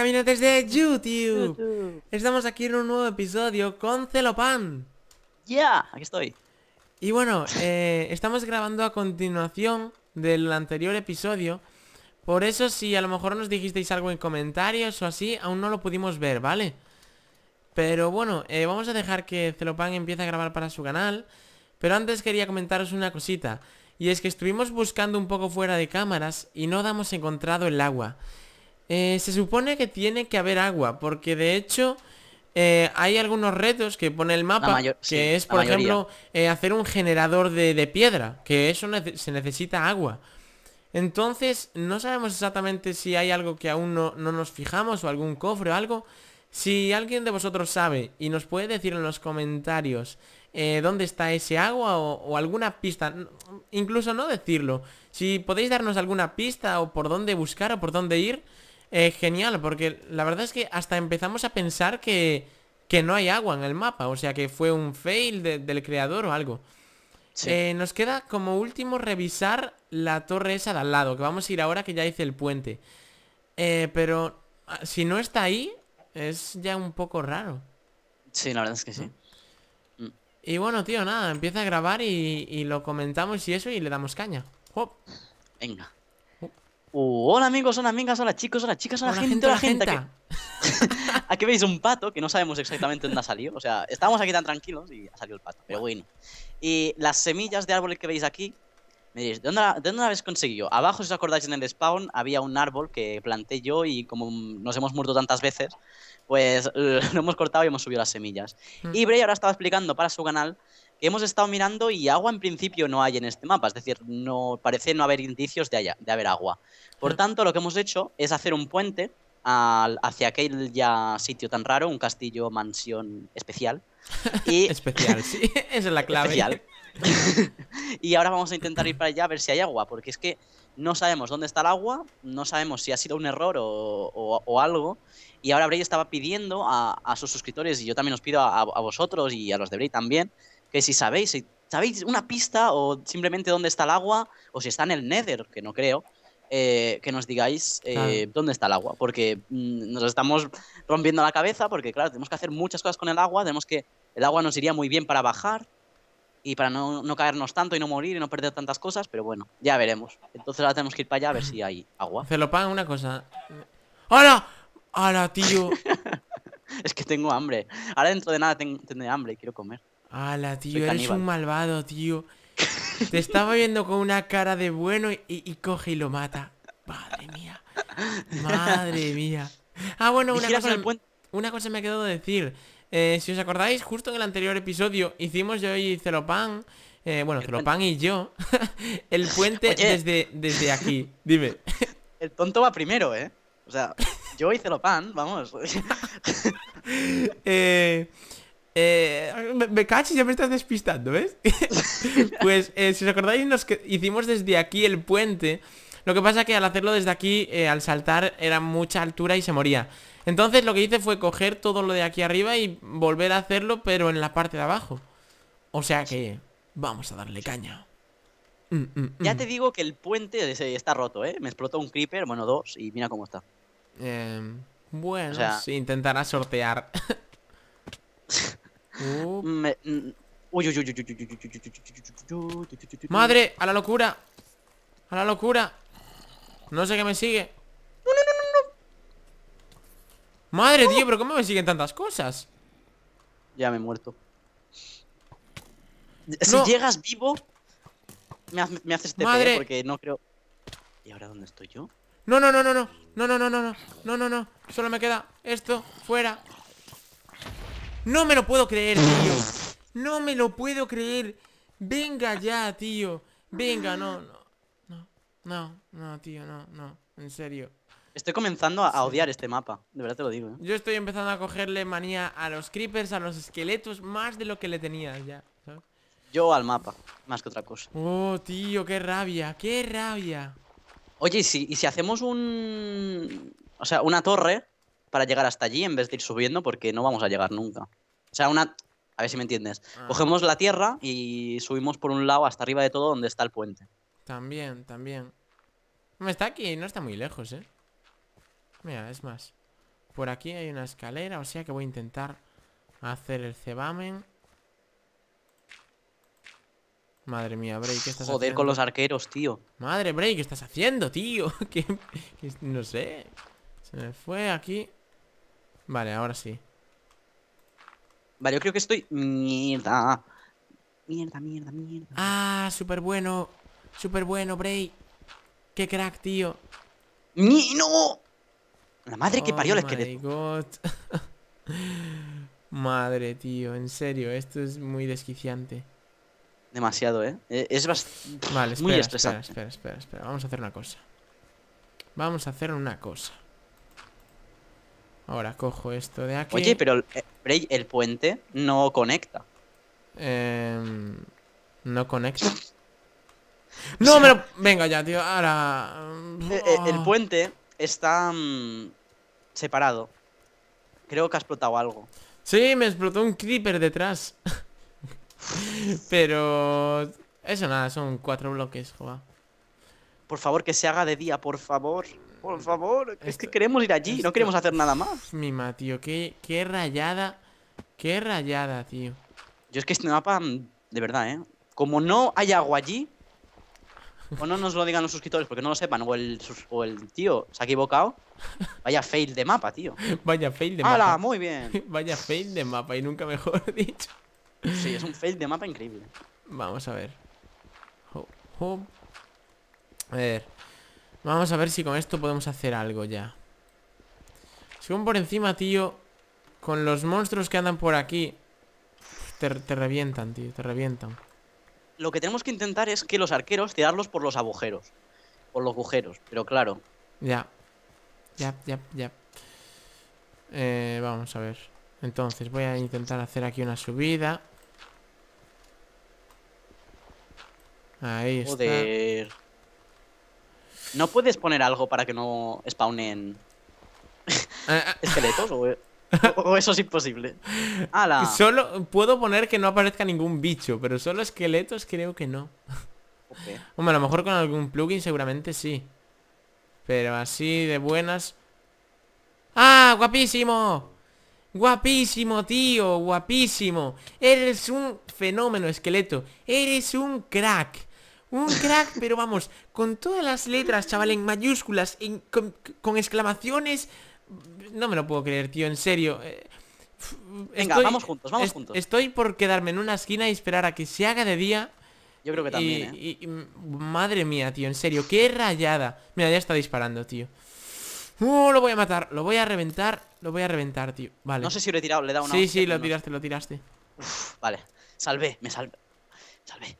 Camino desde YouTube. Estamos aquí en un nuevo episodio con Celopan. Ya, aquí estoy. Y bueno, eh, estamos grabando a continuación del anterior episodio. Por eso, si a lo mejor nos dijisteis algo en comentarios o así, aún no lo pudimos ver, ¿vale? Pero bueno, eh, vamos a dejar que Celopan empiece a grabar para su canal. Pero antes quería comentaros una cosita. Y es que estuvimos buscando un poco fuera de cámaras y no damos encontrado el agua. Eh, se supone que tiene que haber agua, porque de hecho... Eh, hay algunos retos que pone el mapa, que es, por ejemplo, eh, hacer un generador de, piedra, que eso se necesita agua. Entonces, no sabemos exactamente si hay algo que aún no, nos fijamos o algún cofre o algo. Si alguien de vosotros sabe y nos puede decir en los comentarios dónde está ese agua o, alguna pista, incluso no decirlo, si podéis darnos alguna pista o por dónde buscar o por dónde ir, genial, porque la verdad es que hasta empezamos a pensar que, no hay agua en el mapa, o sea que fue un fail del creador o algo. Eh, nos queda como último revisar la torre esa de al lado, que vamos a ir ahora que ya hice el puente. Eh, pero ah, si no está ahí, es ya un poco raro. Sí, la verdad es que sí. Mm. Y bueno, tío, nada, empieza a grabar y, lo comentamos y eso y le damos caña. Venga. Uh, hola amigos, hola amigas, hola chicos, hola chicas, hola, gente, hola gente. Aquí, veis un pato que no sabemos exactamente dónde ha salido. O sea, estábamos aquí tan tranquilos y ha salido el pato, pero bueno. Y las semillas de árboles que veis aquí, me ¿de dónde, la, ¿de habéis conseguido? Abajo, si os acordáis, en el spawn había un árbol que planté yo y como nos hemos muerto tantas veces, pues lo hemos cortado y hemos subido las semillas. Mm. Y Bray ahora estaba explicando para su canal hemos estado mirando y agua en principio no hay en este mapa, es decir, no parece no haber indicios de, haber agua. Por tanto, lo que hemos hecho es hacer un puente hacia aquel ya sitio tan raro, un castillo mansión especial. Y... especial, sí, esa es la clave. Especial. y ahora vamos a intentar ir para allá a ver si hay agua, porque es que no sabemos dónde está el agua, no sabemos si ha sido un error o, algo. Y ahora Bray estaba pidiendo a, sus suscriptores, y yo también os pido a, a, vosotros y a los de Bray también, que si sabéis, si sabéis una pista o simplemente dónde está el agua, o si está en el Nether, que no creo, eh, que nos digáis eh, dónde está el agua, porque mm, nos estamos rompiendo la cabeza, porque claro, tenemos que hacer muchas cosas con el agua, tenemos que, el agua nos iría muy bien para bajar y para no, caernos tanto y no morir y no perder tantas cosas, pero bueno, ya veremos. Entonces ahora tenemos que ir para allá a ver si hay agua. Se lo pagan una cosa. ¡Hala! ¡Hala, tío! es que tengo hambre. Ahora dentro de nada tengo, tendré hambre y quiero comer. Ala, tío, eres un malvado, tío. Te estaba viendo con una cara de bueno y, coge y lo mata. Madre mía. Madre mía. Ah, bueno, una cosa, una cosa me ha quedado decir. Eh, si os acordáis, justo en el anterior episodio hicimos yo y Celopan. Eh, bueno, Celopan y yo. el puente desde, desde aquí. Dime. El tonto va primero, ¿eh? O sea, yo y Celopan, vamos. eh. Eh, me, y ya me estás despistando, ¿ves? pues eh, si os acordáis, que hicimos desde aquí el puente. Lo que pasa que al hacerlo desde aquí, eh, al saltar, era mucha altura y se moría. Entonces lo que hice fue coger todo lo de aquí arriba y volver a hacerlo, pero en la parte de abajo. O sea que vamos a darle caña. Mm, mm, mm. Ya te digo que el puente está roto, ¿eh? Me explotó un creeper, bueno, dos, y mira cómo está. Em, bueno, Si intentará sortear. Madre, a la locura. A la locura. No sé qué me sigue. Madre, tío, pero ¿cómo me siguen tantas cosas? Ya me he muerto. Si llegas vivo, me, haces me porque no creo. ¿Y ahora dónde estoy yo? No, no, no, no, no. No, no, no, no, no. No, no, no. Solo me queda esto fuera. No me lo puedo creer, tío. No me lo puedo creer. Venga ya, tío. Venga, no, no. No, no, tío, no, no. En serio. Estoy comenzando a, odiar este mapa, de verdad te lo digo. ¿eh? Yo estoy empezando a cogerle manía a los creepers, a los esqueletos, más de lo que le tenía ya. Yo al mapa, más que otra cosa. Oh, tío, qué rabia, qué rabia. Oye, y si hacemos un... O sea, una torre para llegar hasta allí en vez de ir subiendo porque no vamos a llegar nunca. O sea, una... A ver si me entiendes. Ah. Cogemos la tierra y subimos por un lado hasta arriba de todo donde está el puente. También, también. Está aquí, no está muy lejos, ¿eh? Mira, es más. Por aquí hay una escalera, o sea que voy a intentar hacer el cebamen. Madre mía, Bray, ¿qué estás haciendo? Joder con los arqueros, tío. Madre, Bray, ¿qué estás haciendo, tío? no sé. Se me fue aquí. Vale, ahora sí. Vale, yo creo que estoy... Mierda. Mierda, mierda, mierda. Ah, súper bueno. Súper bueno, Bray. Qué crack, tío. no! La madre que parió el esqueleto. Oh madre, tío. En serio, esto es muy desquiciante. Demasiado, ¿eh? E-, es bastante... Vale, muy espera, espera, espera, espera. Vamos a hacer una cosa. Vamos a hacer una cosa. Ahora cojo esto de aquí. Oye, pero eh, el, puente no conecta. Em, no conecta. no, pero...! Venga ya, tío. Ahora... Eh, eh, el, oh. puente está mm, separado. Creo que ha explotado algo. Sí, me explotó un creeper detrás. pero... Eso nada, son cuatro bloques, joder. Por favor, que se haga de día, por favor. Por favor, es que queremos ir allí, no queremos hacer nada más. Mima, tío, qué, rayada. Qué rayada, tío. Yo es que este mapa, mm, de verdad, ¿eh? Como no hay agua allí, o no nos lo digan los suscriptores porque no lo sepan, o el, o el tío se ha equivocado. Vaya fail de mapa, tío. Vaya fail de mapa. ¡Hala! Muy bien. Vaya fail de mapa, y nunca mejor dicho. Sí, es un fail de mapa increíble. Vamos a ver. A ver. Vamos a ver si con esto podemos hacer algo ya Según por encima, tío Con los monstruos que andan por aquí te, revientan, tío, te revientan Lo que tenemos que intentar es que los arqueros tirarlos por los agujeros Por los agujeros, pero claro Ya, ya, ya, ya eh, Vamos a ver Entonces voy a intentar hacer aquí una subida Ahí Joder. está ¿No puedes poner algo para que no spawnen eh, esqueletos? Eh. O, eso es imposible. Solo puedo poner que no aparezca ningún bicho, pero solo esqueletos creo que no. Hombre, a lo mejor con algún plugin seguramente sí. Pero así de buenas. ¡Ah! ¡Guapísimo! Guapísimo, tío, guapísimo. Eres un fenómeno, esqueleto. Eres un crack. Un crack, pero vamos, con todas las letras, chaval, en mayúsculas, con, exclamaciones. No me lo puedo creer, tío, en serio. Eh, Venga, vamos juntos, vamos juntos. Estoy por quedarme en una esquina y esperar a que se haga de día. Yo creo que también. ¿eh? madre mía, tío, en serio, qué rayada. Mira, ya está disparando, tío. Uh, lo voy a matar, lo voy a reventar, lo voy a reventar, tío. Vale. No sé si lo he tirado, le he dado una. Sí, sí, lo tiraste, lo tiraste. vale, salvé, me salvé. Salvé.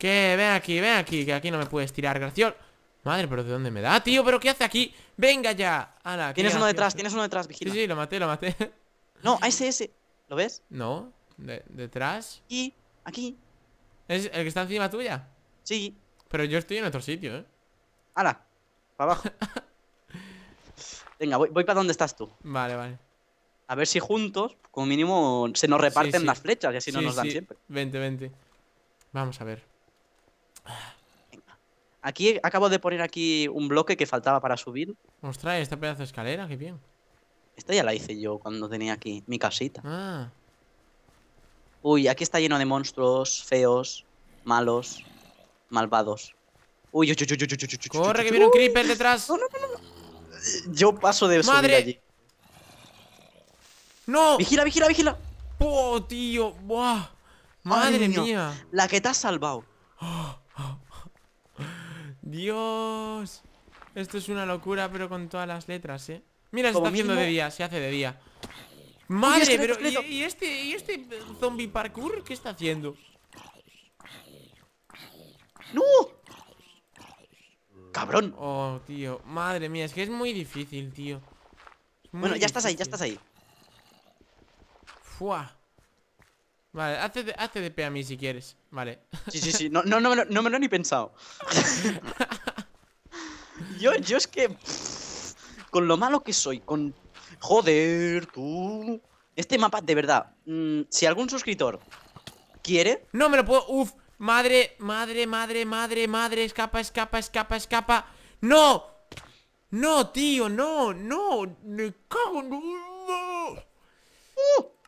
Que Ven aquí, ven aquí Que aquí no me puedes tirar, gracioso Madre, pero ¿de dónde me da? Tío, ¿pero qué hace aquí? ¡Venga ya! Ala, tienes uno detrás, tienes uno detrás, vigila Sí, sí, lo maté, lo maté No, a ese, ese ¿Lo ves? No, detrás Y aquí ¿Es el que está encima tuya? Sí Pero yo estoy en otro sitio, ¿eh? ¡Hala! para abajo Venga, voy, voy para donde estás tú Vale, vale a ver si juntos, como mínimo, se nos reparten las flechas y así no nos dan siempre. Vente, vente. Vamos a ver. Aquí acabo de poner aquí un bloque que faltaba para subir. Ostras, este pedazo de escalera, qué bien. Esta ya la hice yo cuando tenía aquí mi casita. Ah. Uy, aquí está lleno de monstruos feos, malos, malvados. Uy, uy, uy, uy, uy, Corre, que viene un creeper detrás. No, no, no, yo paso de ¡Madre! subir allí. ¡No! ¡Vigila, vigila, vigila! ¡Oh, tío! ¡Buah! ¡Madre, mía. La que te ha salvado. Ah. Dios. Esto es una locura, pero con todas las letras, ¿eh? Mira, se está haciendo de día, se hace de día. Madre, pero ¿y, este, este zombie parkour qué está haciendo? ¡No! ¡Cabrón! Oh, tío, madre mía, es que es muy difícil, tío Bueno, ya estás ahí, ya estás ahí Fua Vale, haz de, a mí si quieres. Vale. Sí, sí, sí. No, no, no, me lo he ni pensado. yo, yo es que... con lo malo que soy, con... Joder, tú... Este mapa, de verdad, mm, si algún suscriptor quiere... No me lo puedo... Uf, madre, madre, madre, madre, madre, escapa, escapa, escapa, escapa. ¡No! No, tío, no, no, me cago uh.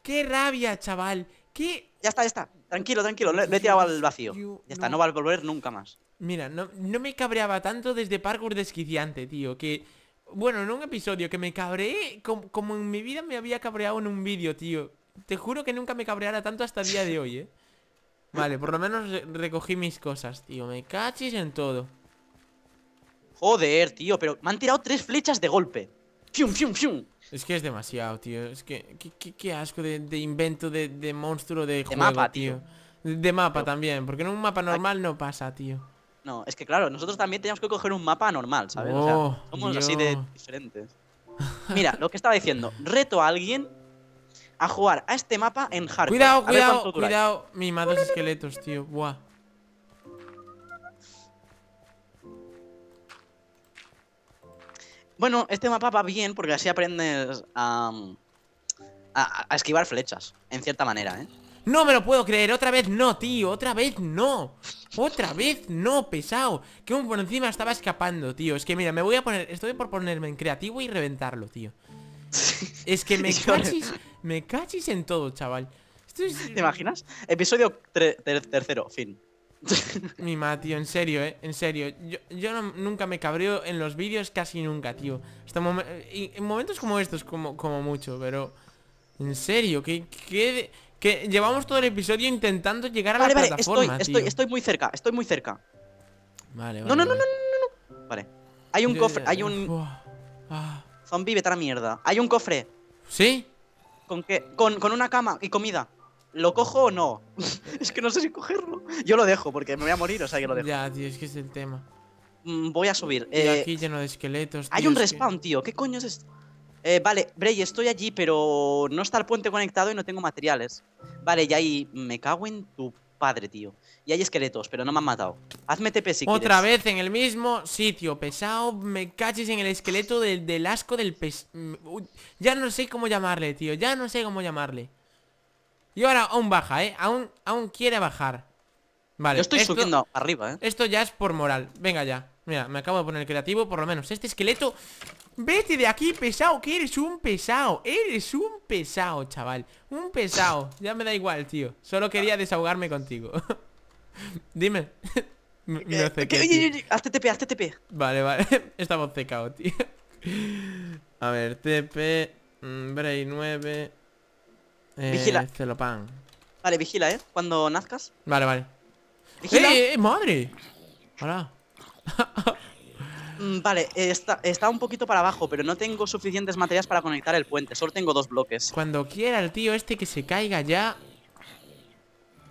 ¡Qué rabia, chaval! ¿Qué? Ya está, ya está. Tranquilo, tranquilo. Le he tirado al vacío. ya está, no. va a volver nunca más. Mira, no, no me cabreaba tanto desde Parkour Desquiciante, tío. Que, bueno, en un episodio que me cabreé como, como en mi vida me había cabreado en un vídeo, tío. Te juro que nunca me cabreara tanto hasta el día de hoy, eh. Vale, por lo menos recogí mis cosas, tío. Me cachis en todo. Joder, tío, pero me han tirado tres flechas de golpe. ¡Fium, fium, fium! Es que es demasiado, tío. Es que qué, asco de, invento de, de, monstruo de, de mapa, tío. De, mapa también, porque en un mapa normal no pasa, tío. No, es que claro, nosotros también teníamos que coger un mapa normal, ¿sabes? o sea, oh, somos así de diferentes. Mira, lo que estaba diciendo, reto a alguien a jugar a este mapa en hardcore. Cuidado, cuidado, cuidado. Mimados esqueletos, tío. Buah. Bueno, este mapa va bien porque así aprendes mm, a, a, esquivar flechas, en cierta manera, ¿eh? No me lo puedo creer, otra vez no, tío, otra vez no Otra vez no, pesado Que por encima estaba escapando, tío Es que mira, me voy a poner, estoy por ponerme en creativo y reventarlo, tío Es que me cachis, me en todo, chaval ¿Te imaginas? Episodio tercero, fin mi ma, tío, en serio, eh, en serio Yo, nunca me cabreo en los vídeos Casi nunca, tío En momentos como estos, como, como mucho Pero, en serio Que, llevamos todo el episodio Intentando llegar a vale, la plataforma, estoy, estoy, muy cerca, estoy muy cerca Vale, vale No, no, no, no, no, no Vale, hay un cofre, hay un ah. Zombie, vete a la mierda Hay un cofre ¿Sí? ¿Con qué? Con, con una cama y comida ¿Lo cojo o no? es que no sé si cogerlo. Yo lo dejo porque me voy a morir, o sea que lo dejo. Ya, tío, es que es el tema. Mm, voy a subir. Estoy eh, aquí lleno de esqueletos. hay un respawn, tío. ¿Qué coño es esto? Eh, vale, Bray, estoy allí, pero no está el puente conectado y no tengo materiales. Vale, y ahí me cago en tu padre, tío. Y hay esqueletos, pero no me han matado. Hazme TP si Otra vez en el mismo sitio, pesado. Me caches en el esqueleto del, del asco del pes... Mm, ya no sé cómo llamarle, tío. Ya no sé cómo llamarle. Y ahora aún baja, ¿eh? Aún, aún quiere bajar. Vale. Yo estoy subiendo arriba, ¿eh? Esto ya es por moral. Venga ya. Mira, me acabo de poner creativo, por lo menos. Este esqueleto... Vete de aquí, pesado, que eres un pesado Eres un pesado, chaval Un pesado, ya me da igual, tío Solo quería desahogarme contigo Dime no eh, sé qué, TP, TP Vale, vale, estamos cecados, tío A ver, TP Bray 9 vigila. Celopan. Eh, vale, vigila, ¿eh? Cuando nazcas. Vale, vale. ¡Eh, ¡Eh, madre! Hola. Mm, vale, eh, está, un poquito para abajo, pero no tengo suficientes materias para conectar el puente. Solo tengo dos bloques. Cuando quiera el tío este que se caiga ya...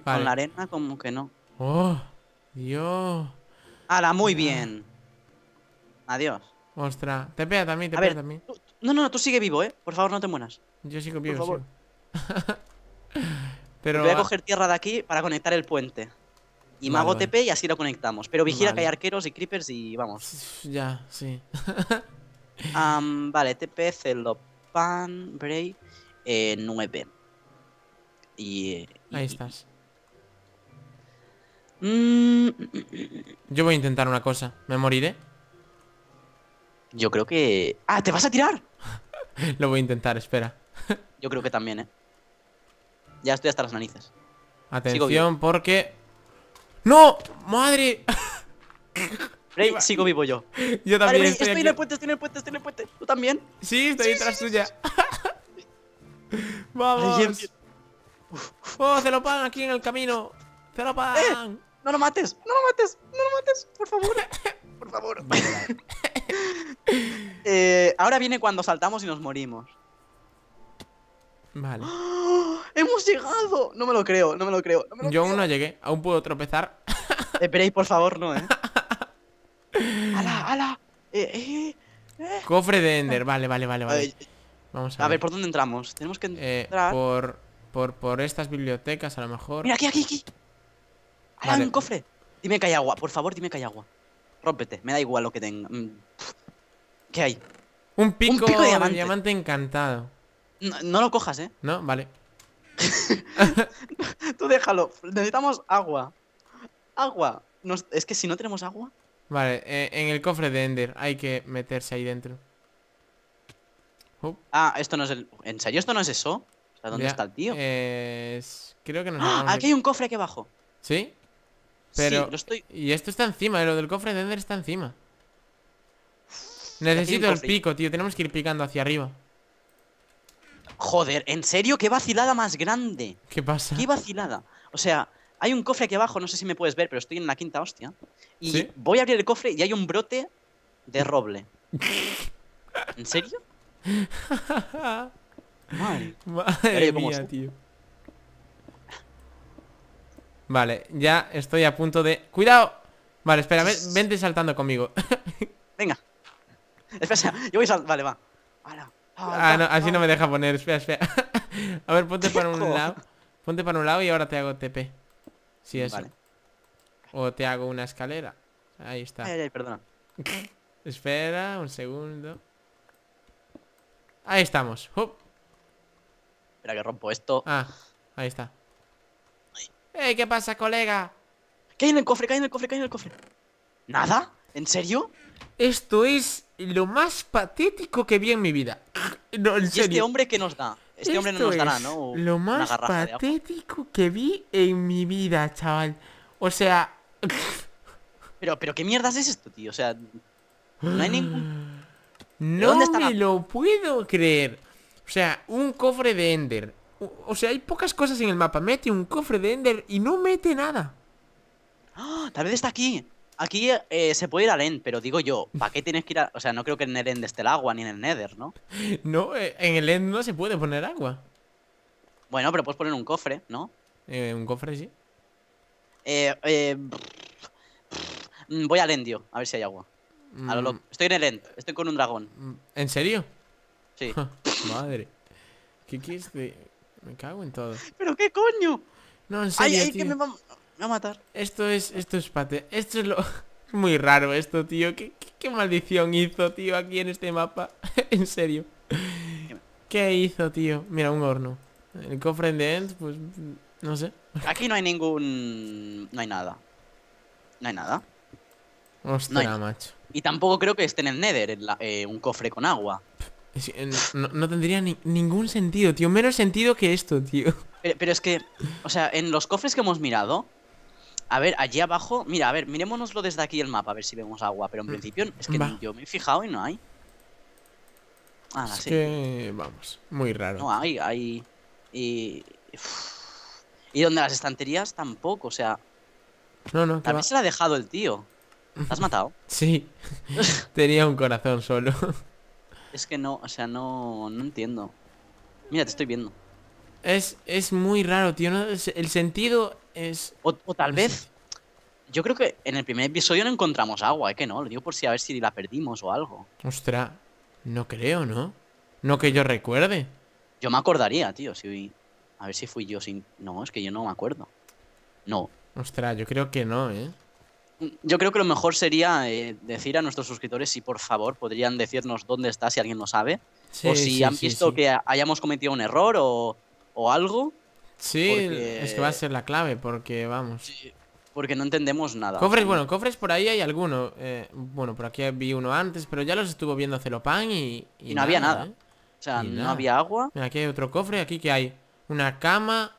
Con la arena como que no. ¡Oh! Dios. ¡Hala, muy bien! Adiós. Ostras. Te pega también, te pega también. no, no, no, tú sigue vivo, ¿eh? Por favor, no te mueras. Yo sigo vivo, Por Pero... Voy a coger tierra de aquí para conectar el puente. Y mago TP y así lo conectamos. Pero vigila que hay arqueros y creepers y vamos. Ya, sí. vale, TP, Celopan, Bray, eh, 9. Y, Ahí estás. Mm, Yo voy a intentar una cosa. ¿Me moriré? Yo creo que... ¡Ah, te vas a tirar! lo voy a intentar, espera. Yo creo que también, ¿eh? Ya estoy hasta las narices. Atención, porque. ¡No! ¡Madre! Rey, sigo vivo yo. Yo también. estoy, estoy en el puente, estoy en el puente, estoy en el puente. ¿Tú también? Sí, estoy detrás tuya. Vamos. ¡Oh, se lo pagan aquí en el camino! ¡Se lo eh, pagan! ¡No lo mates! ¡No lo mates! ¡No lo mates! ¡Por favor! ¡Por favor! Eh, ahora viene cuando saltamos y nos morimos. Vale. ¡Hemos llegado! No me lo creo, no me lo creo. Yo aún no llegué, aún puedo tropezar. Esperéis, por favor, no, ¿eh? ¡Hala, hala! Eh, eh, eh. Cofre de Ender, vale, vale, vale, vale. Vamos a, a ver. ¿por dónde entramos? Tenemos que entrar. por, por, por estas bibliotecas, a lo mejor. Mira, aquí, aquí, aquí. Hala, un cofre. Dime que hay agua, por favor, dime que hay agua. Rómpete, me da igual lo que tenga. Mm, ¿Qué hay? Un pico, de diamante encantado. No, lo cojas, ¿eh? No, vale. Tú déjalo. Necesitamos agua. Agua. Es que si no tenemos agua. Vale, eh, en el cofre de Ender hay que meterse ahí dentro. Uh. Ah, esto no es el. ¿En serio esto no es eso? O sea, ¿dónde está el tío? Es... Creo que no. ¡Ah! Aquí hay un cofre aquí abajo. ¿Sí? Pero. Y esto está encima, lo del cofre de Ender está encima. Necesito el pico, tío. Tenemos que ir picando hacia arriba. Joder, en serio, qué vacilada más grande. ¿Qué pasa? Qué vacilada. O sea, hay un cofre aquí abajo, no sé si me puedes ver, pero estoy en la quinta hostia. Y voy a abrir el cofre y hay un brote de roble. ¿En serio? Madre, mía, tío. Vale, ya estoy a punto de... ¡Cuidado! Vale, espera, ven, vente saltando conmigo. Venga. Espera, yo voy saltando. Vale, va. Ah, ah, no, así no me deja poner, espera, espera. A ver, ponte para un lado. Ponte para un lado y ahora te hago TP. Sí, eso. O te hago una escalera. Ahí está. perdona. Espera, un segundo. Ahí estamos. ¡Hop! Espera que rompo esto. Ah, ahí está. ¡Eh, qué pasa, colega! Cae en el cofre, cae en el cofre, cae en el cofre. ¿Nada? ¿En serio? Esto es lo más patético que vi en mi vida. No, este hombre que nos da? Este hombre no nos dará, ¿no? Lo más patético que vi en mi vida, chaval. O sea... Pero, pero qué mierdas es esto, tío. O sea, no hay ningún. No me lo puedo creer. O sea, un cofre de Ender. O, sea, hay pocas cosas en el mapa. Mete un cofre de Ender y no mete nada. ¡Ah! tal vez está aquí. Aquí eh, se puede ir al End, pero digo yo, ¿para qué tienes que ir a... O sea, no creo que en el End esté el agua, ni en el Nether, ¿no? No, eh, en el End no se puede poner agua. Bueno, pero puedes poner un cofre, ¿no? Eh, un cofre, sí. Mm, voy al Endio a ver si hay agua. A lo mm. loco. Estoy en el End, estoy con un dragón. Mm, ¿En serio? Sí. Madre. ¿Qué quieres que.? Me cago en todo. ¿Pero qué coño? No, en serio, ay, ay, Que me va... Esto es, esto es pate. Esto es lo... muy raro esto, tío. ¿Qué, maldición hizo, tío, aquí en este mapa? en serio. ¿Qué hizo, tío? Mira, un horno. El cofre de End, pues... No sé. Aquí no hay ningún... No hay nada. No hay nada. Hostia, macho. Y tampoco creo que esté en el Nether eh, un cofre con agua. Eh, no, tendría ningún sentido, tío. Menos sentido que esto, tío. pero, es que, o sea, en los cofres que hemos mirado, a ver, allí abajo, mira, a ver, mirémonoslo desde aquí el mapa, a ver si vemos agua, pero en mm, principio es que yo me he fijado y no hay. Ah, es que, vamos, muy raro. No hay, hay... Y... Y donde las estanterías tampoco, o sea... No, no, También se la ha dejado el tío. ¿La has matado? sí. Tenía un corazón solo. es que no, o sea, no, no entiendo. Mira, te estoy viendo. Es, es muy raro, tío. El sentido o, tal vez... Yo creo que en el primer episodio no encontramos agua, ¿eh? Que no, lo digo por si a ver si la perdimos o algo. Ostras, no creo, ¿no? No que yo recuerde. Yo me acordaría, tío, si... A ver si fui yo sin... No, es que yo no me acuerdo. No. Ostras, yo creo que no, ¿eh? Yo creo que lo mejor sería eh, decir a nuestros suscriptores si por favor podrían decirnos dónde está, si alguien lo sabe. o si han visto que hayamos cometido un error o algo. Sí, es que va a ser la clave, porque vamos. porque no entendemos nada. Cofres, bueno, cofres por ahí hay alguno. Eh, bueno, por aquí vi uno antes, pero ya los estuvo viendo Celopan y... Y, no había nada. ¿eh? O sea, no había agua. aquí hay otro cofre, aquí que hay una cama,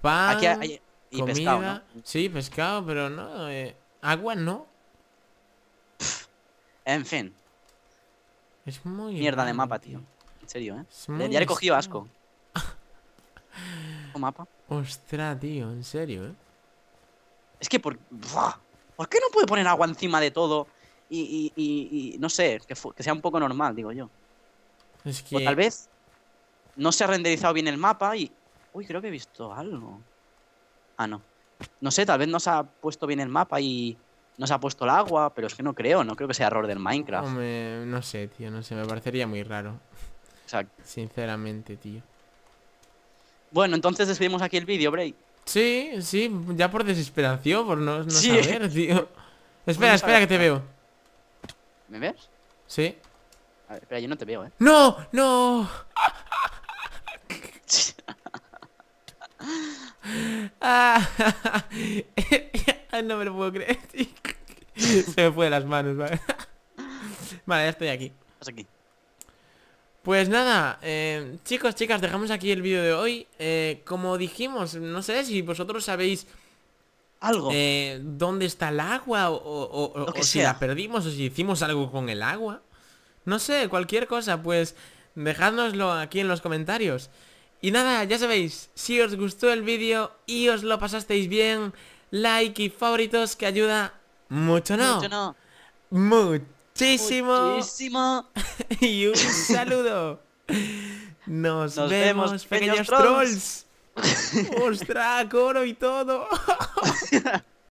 pan, aquí hay... comida. Sí, pescado, pero no... Eh, agua no. en fin. Es muy... Mierda de mapa, tío. En serio, ¿eh? ya le he cogido asco. mapa. Ostras, tío, en serio, ¿eh? Es que por... ¿Por qué no puede poner agua encima de todo? Y, no sé, que, sea un poco normal, digo yo. Es que... O tal vez no se ha renderizado bien el mapa y... Uy, creo que he visto algo. Ah, no. No sé, tal vez no se ha puesto bien el mapa y no se ha puesto el agua, pero es que no creo, no creo que sea error del Minecraft. no sé, tío, no sé, me parecería muy raro. Exacto. Sinceramente, tío. Bueno, entonces despedimos aquí el vídeo, Bray. Sí, sí, ya por desesperación, por no, saber, tío. Espera, espera, que te veo. ¿Me ves? Sí. A ver, espera, yo no te veo, eh. ¡No! ¡No! Ah, no me lo puedo creer, Se me fue de las manos, vale. Vale, ya estoy aquí. Estás aquí. Pues nada, eh, chicos, chicas, dejamos aquí el vídeo de hoy. Eh, como dijimos, no sé si vosotros sabéis... Algo. Eh, ¿Dónde está el agua? O, si la perdimos o si hicimos algo con el agua. No sé, cualquier cosa, pues dejádnoslo aquí en los comentarios. Y nada, ya sabéis, si os gustó el vídeo y os lo pasasteis bien, like y favoritos que ayuda mucho no. Mucho no. Mucho muchísimo. Muchísimo. y un saludo. Nos, vemos, pequeños, trolls. trolls. Ostras, coro y todo.